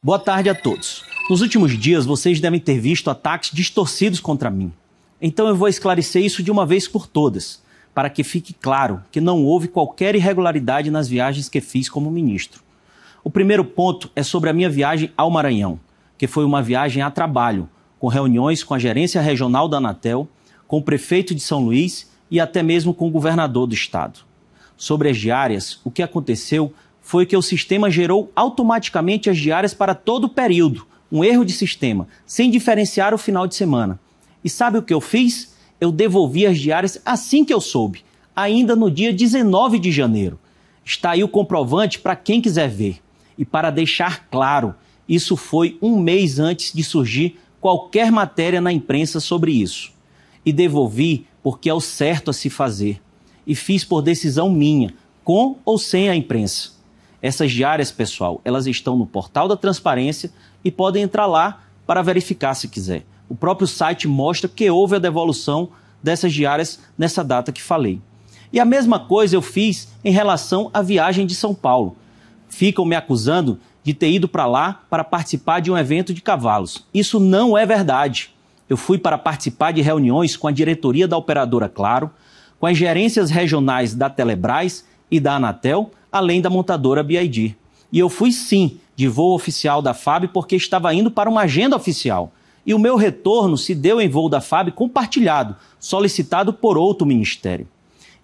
Boa tarde a todos. Nos últimos dias, vocês devem ter visto ataques distorcidos contra mim. Então eu vou esclarecer isso de uma vez por todas, para que fique claro que não houve qualquer irregularidade nas viagens que fiz como ministro. O primeiro ponto é sobre a minha viagem ao Maranhão, que foi uma viagem a trabalho, com reuniões com a gerência regional da Anatel, com o prefeito de São Luís e até mesmo com o governador do estado. Sobre as diárias, o que aconteceu foi que o sistema gerou automaticamente as diárias para todo o período, um erro de sistema, sem diferenciar o final de semana. E sabe o que eu fiz? Eu devolvi as diárias assim que eu soube, ainda no dia 19 de janeiro. Está aí o comprovante para quem quiser ver. E para deixar claro, isso foi um mês antes de surgir qualquer matéria na imprensa sobre isso. E devolvi porque é o certo a se fazer. E fiz por decisão minha, com ou sem a imprensa. Essas diárias, pessoal, elas estão no portal da transparência e podem entrar lá para verificar se quiser. O próprio site mostra que houve a devolução dessas diárias nessa data que falei. E a mesma coisa eu fiz em relação à viagem de São Paulo. Ficam me acusando de ter ido para lá para participar de um evento de cavalos. Isso não é verdade. Eu fui para participar de reuniões com a diretoria da operadora Claro, com as gerências regionais da Telebrás e da Anatel além da montadora BID. E eu fui sim de voo oficial da FAB porque estava indo para uma agenda oficial. E o meu retorno se deu em voo da FAB compartilhado, solicitado por outro ministério.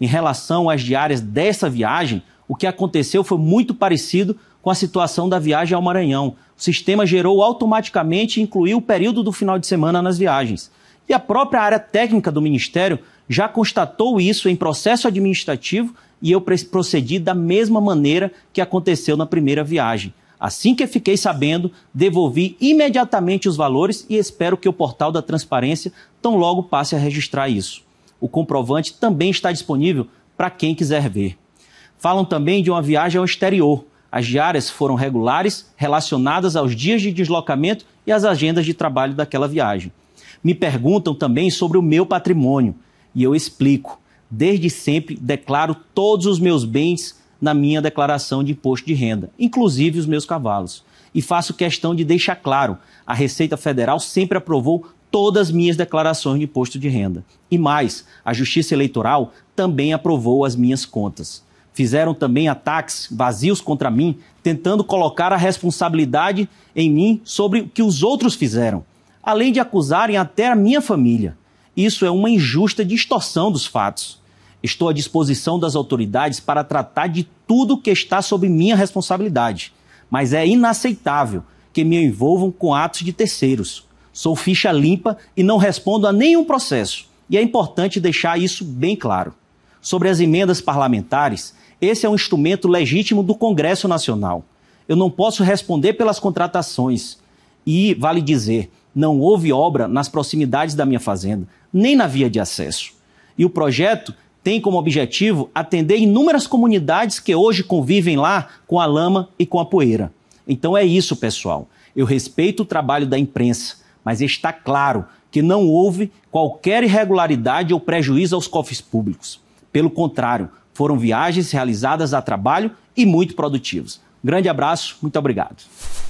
Em relação às diárias dessa viagem, o que aconteceu foi muito parecido com a situação da viagem ao Maranhão. O sistema gerou automaticamente e incluiu o período do final de semana nas viagens. E a própria área técnica do Ministério já constatou isso em processo administrativo e eu procedi da mesma maneira que aconteceu na primeira viagem. Assim que fiquei sabendo, devolvi imediatamente os valores e espero que o portal da transparência tão logo passe a registrar isso. O comprovante também está disponível para quem quiser ver. Falam também de uma viagem ao exterior. As diárias foram regulares, relacionadas aos dias de deslocamento e às agendas de trabalho daquela viagem. Me perguntam também sobre o meu patrimônio e eu explico desde sempre declaro todos os meus bens na minha declaração de imposto de renda, inclusive os meus cavalos. E faço questão de deixar claro: a Receita Federal sempre aprovou todas as minhas declarações de imposto de renda. E mais, a Justiça Eleitoral também aprovou as minhas contas. Fizeram também ataques vazios contra mim, tentando colocar a responsabilidade em mim sobre o que os outros fizeram, além de acusarem até a minha família. Isso é uma injusta distorção dos fatos. Estou à disposição das autoridades para tratar de tudo que está sob minha responsabilidade, mas é inaceitável que me envolvam com atos de terceiros. Sou ficha limpa e não respondo a nenhum processo, e é importante deixar isso bem claro. Sobre as emendas parlamentares, esse é um instrumento legítimo do Congresso Nacional. Eu não posso responder pelas contratações. E, vale dizer, não houve obra nas proximidades da minha fazenda, nem na via de acesso. E o projeto tem como objetivo atender inúmeras comunidades que hoje convivem lá com a lama e com a poeira. Então é isso, pessoal. Eu respeito o trabalho da imprensa, mas está claro que não houve qualquer irregularidade ou prejuízo aos cofres públicos. Pelo contrário, foram viagens realizadas a trabalho e muito produtivas. Grande abraço, muito obrigado.